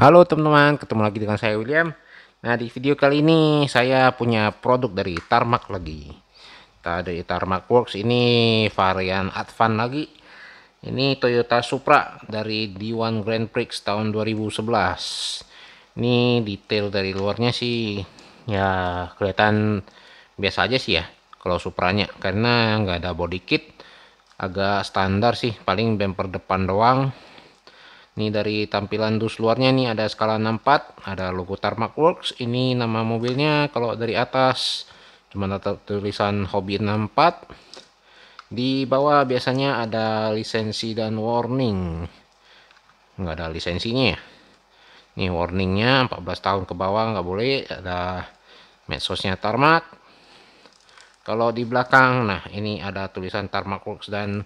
Halo teman-teman, ketemu lagi dengan saya William. Nah, di video kali ini saya punya produk dari Tarmac lagi. Dari Tarmac Works ini varian Advan lagi. Ini Toyota Supra dari D1 Grand Prix tahun 2011. Ini detail dari luarnya sih ya kelihatan biasa aja sih ya kalau Supranya karena nggak ada body kit agak standar sih paling bumper depan doang ini dari tampilan dus luarnya nih ada skala 64, ada logo Tarmac Works. Ini nama mobilnya kalau dari atas cuma ada tulisan Hobby 64. Di bawah biasanya ada lisensi dan warning. Enggak ada lisensinya ya? Ini warningnya 14 tahun ke bawah nggak boleh. Ada medsosnya Tarmac. Kalau di belakang, nah ini ada tulisan Tarmac Works dan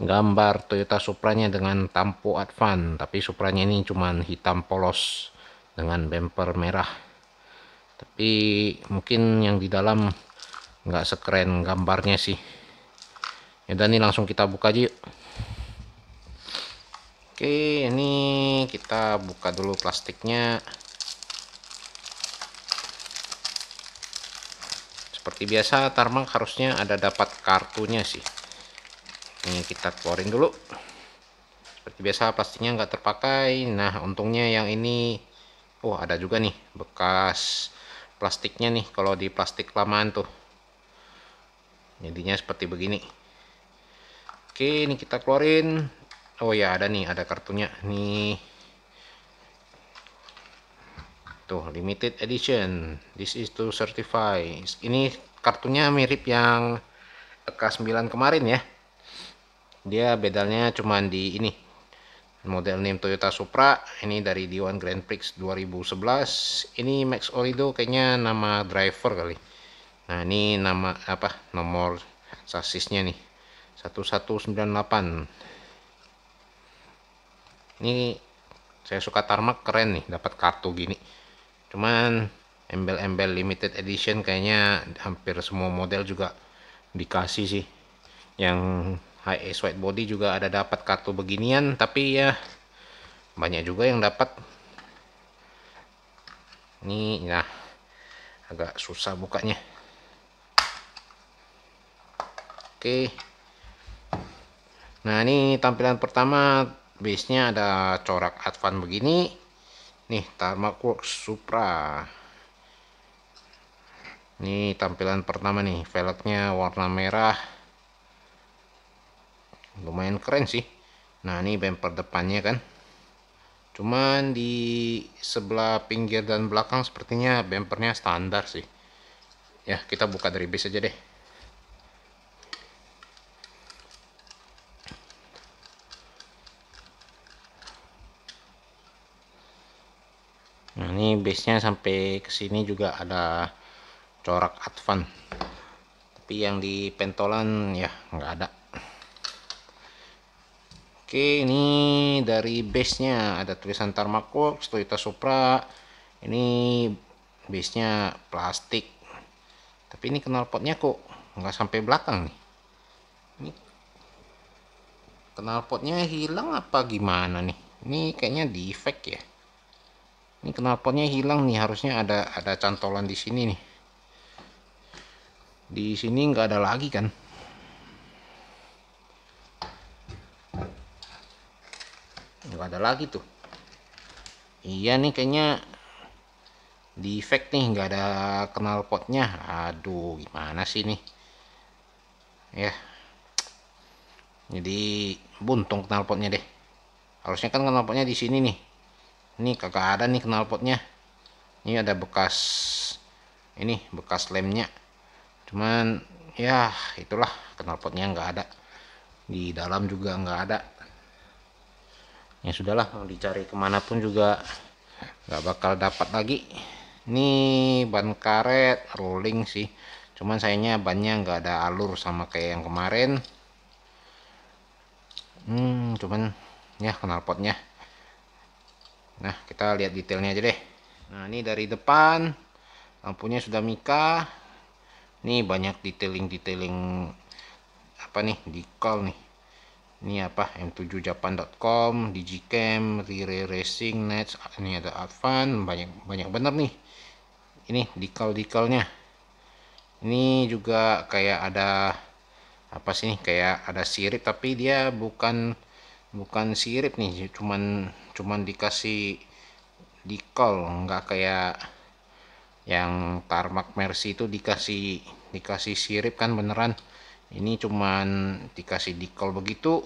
gambar Toyota Supranya dengan tampu Advan tapi Supranya ini cuman hitam polos dengan bumper merah tapi mungkin yang di dalam nggak sekeren gambarnya sih ya dan ini langsung kita buka aja yuk oke ini kita buka dulu plastiknya seperti biasa Tarmang harusnya ada dapat kartunya sih ini kita keluarin dulu seperti biasa plastiknya nggak terpakai nah untungnya yang ini oh ada juga nih bekas plastiknya nih kalau di plastik lamaan tuh jadinya seperti begini oke ini kita keluarin oh ya ada nih ada kartunya nih tuh limited edition this is to certify ini kartunya mirip yang TK9 kemarin ya dia bedanya cuma di ini model name Toyota Supra ini dari D1 Grand Prix 2011 ini Max Olido kayaknya nama driver kali nah ini nama apa nomor sasisnya nih 1198 ini saya suka tarmac keren nih dapat kartu gini cuman embel-embel limited edition kayaknya hampir semua model juga dikasih sih yang high ace white body juga ada dapat kartu beginian tapi ya banyak juga yang dapat ini nah agak susah bukanya oke nah ini tampilan pertama base nya ada corak advan begini nih Works Supra ini tampilan pertama nih velgnya warna merah lumayan keren sih nah ini bumper depannya kan cuman di sebelah pinggir dan belakang sepertinya bumpernya standar sih ya kita buka dari base aja deh Nah, ini base-nya sampai ke sini juga ada corak advan. Tapi yang di pentolan ya nggak ada. Oke, ini dari base-nya ada tulisan Tarmac Toyota Supra. Ini base-nya plastik. Tapi ini knalpotnya kok nggak sampai belakang nih. Ini knalpotnya hilang apa gimana nih? Ini kayaknya defect ya. Ini knalpotnya hilang nih, harusnya ada ada cantolan di sini nih. Di sini nggak ada lagi kan? Gak ada lagi tuh iya nih kayaknya defect nih nggak ada kenal potnya aduh gimana sih nih ya jadi buntung kenal potnya deh harusnya kan kenal potnya di sini nih ini kagak ada nih kenal potnya ini ada bekas ini bekas lemnya cuman ya itulah kenal potnya nggak ada di dalam juga nggak ada ya sudahlah mau dicari kemanapun juga nggak bakal dapat lagi ini ban karet rolling sih cuman sayangnya bannya nggak ada alur sama kayak yang kemarin hmm cuman ya knalpotnya nah kita lihat detailnya aja deh nah ini dari depan lampunya sudah mika ini banyak detailing-detailing apa nih dikol nih ini apa m7japan.com digicam rire racing nets ini ada advan banyak banyak bener nih ini decal dikalnya ini juga kayak ada apa sih nih kayak ada sirip tapi dia bukan bukan sirip nih cuman cuman dikasih dikal nggak kayak yang tarmac mercy itu dikasih dikasih sirip kan beneran ini cuman dikasih dikol begitu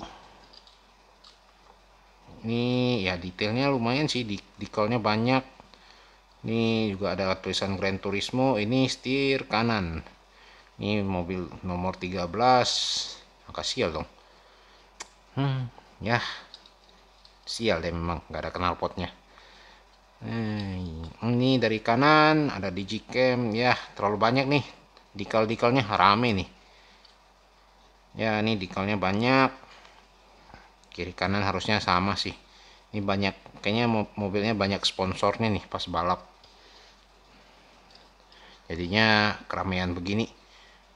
ini ya detailnya lumayan sih dikolnya banyak ini juga ada tulisan Grand Turismo ini setir kanan ini mobil nomor 13 maka sial dong hmm ya sial deh memang Gak ada knalpotnya hmm, eh, ini dari kanan ada digicam ya terlalu banyak nih dikal-dikalnya rame nih ya ini dekalnya banyak kiri kanan harusnya sama sih ini banyak kayaknya mobilnya banyak sponsornya nih pas balap jadinya keramaian begini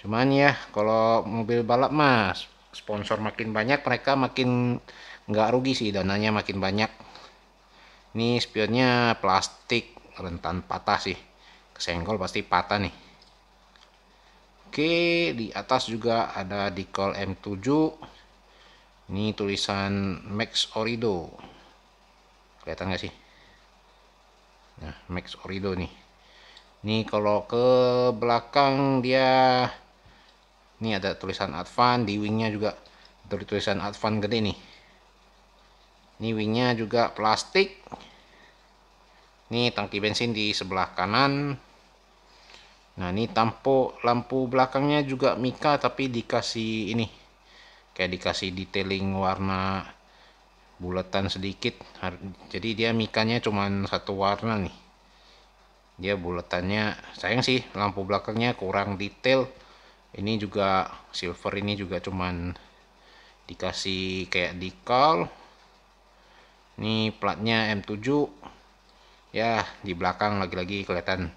cuman ya kalau mobil balap mas sponsor makin banyak mereka makin nggak rugi sih dananya makin banyak ini spionnya plastik rentan patah sih kesenggol pasti patah nih Oke, di atas juga ada decal M7. Ini tulisan Max Orido. Kelihatan gak sih? Nah, Max Orido nih. Ini kalau ke belakang dia ini ada tulisan Advan di wingnya juga dari tulisan Advan gede nih. Ini wingnya juga plastik. Ini tangki bensin di sebelah kanan. Nah ini tampo lampu belakangnya juga mika tapi dikasih ini kayak dikasih detailing warna bulatan sedikit jadi dia mikanya cuman satu warna nih dia bulatannya sayang sih lampu belakangnya kurang detail ini juga silver ini juga cuman dikasih kayak decal ini platnya M7 ya di belakang lagi-lagi kelihatan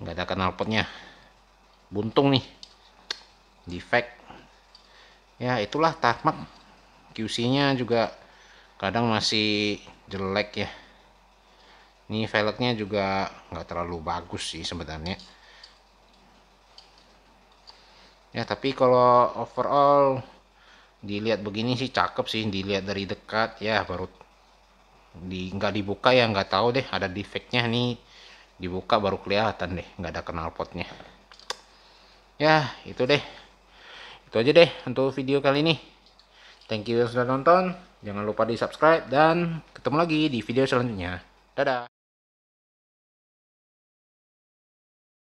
nggak ada knalpotnya buntung nih defect ya itulah tarmac QC nya juga kadang masih jelek ya ini velgnya juga nggak terlalu bagus sih sebenarnya ya tapi kalau overall dilihat begini sih cakep sih dilihat dari dekat ya baru di nggak dibuka ya nggak tahu deh ada defectnya nih dibuka baru kelihatan deh nggak ada kenal potnya ya itu deh itu aja deh untuk video kali ini thank you sudah nonton jangan lupa di subscribe dan ketemu lagi di video selanjutnya dadah